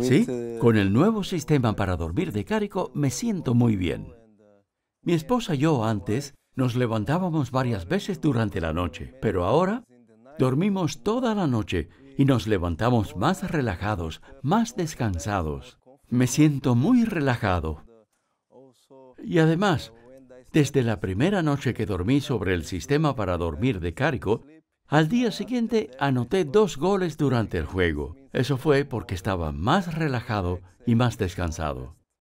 Sí, con el nuevo sistema para dormir de Carico me siento muy bien. Mi esposa y yo antes nos levantábamos varias veces durante la noche, pero ahora dormimos toda la noche y nos levantamos más relajados, más descansados. Me siento muy relajado. Y además, desde la primera noche que dormí sobre el sistema para dormir de Carico, al día siguiente anoté dos goles durante el juego. Eso fue porque estaba más relajado y más descansado.